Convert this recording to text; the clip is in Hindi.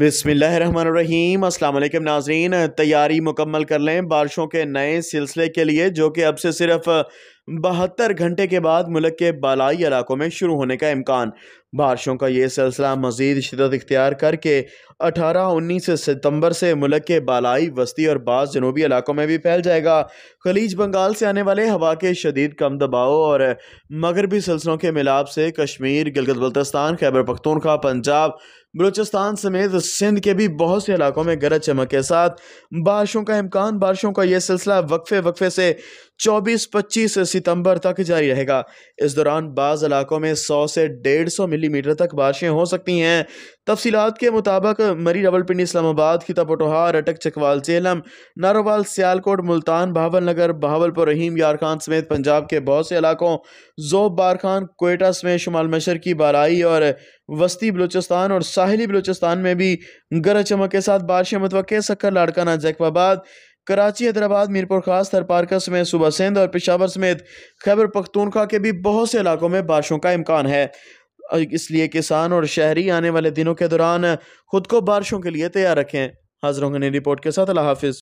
बिसमीम अल्लाम नाजरीन तैयारी मुकम्मल कर लें बारिशों के नए सिलसिले के लिए जो कि अब से सिर्फ़ बहत्तर घंटे के बाद मुल्क के बालाई इलाकों में शुरू होने का इम्कान बारिशों का ये सिलसिला मज़ीद शदत इख्तियार करके अठारह उन्नीस सितम्बर से मुल्क के बालाई वस्ती और बाज़ जनूबी इलाकों में भी फैल जाएगा खलीज बंगाल से आने वाले हवा के शदीद कम दबाव और मगरबी सिलसिलों के मिलाप से कश्मीर गिलगत बल्तिस्तान खैबर पख्तूनखा पंजाब बलूचिस्तान समेत सिंध के भी बहुत से इलाकों में गरज चमक के साथ बारिशों का इम्कान बारिशों का यह सिलसिला वक्फे वक्फे से 24-25 सितंबर तक जारी रहेगा इस दौरान बाज़ इलाकों में 100 से 150 मिली मिलीमीटर तक बारिशें हो सकती हैं तफसीत के मुताबिक मरी रावलपिंडी इस्लामाबाद खिता पटोहार अटक चकवाल सेलम नारोवाल सियालकोट मुल्तान भावल नगर बहावलपुर रहीम यार खान समेत पंजाब के बहुत से इलाकों जोब बार खान कोयटा समेत शुमाल मशर की बाराई और वस्ती बलूचिस्तान और साहली बलूचिस्तान में भी गरज चमक के साथ बारिशें मतवक़ सक्कर लाड़काना जैकवाबाद कराची हैदराबाद मीरपुर खास थरपारका समेत सुबह सिंध और पिशावर समेत खैबर पख्तूनखा के भी बहुत से इलाकों में बारिशों का इम्कान है इसलिए किसान और शहरी आने वाले दिनों के दौरान ख़ुद को बारिशों के लिए तैयार रखें हाजरों ने रिपोर्ट के साथ हाफिज़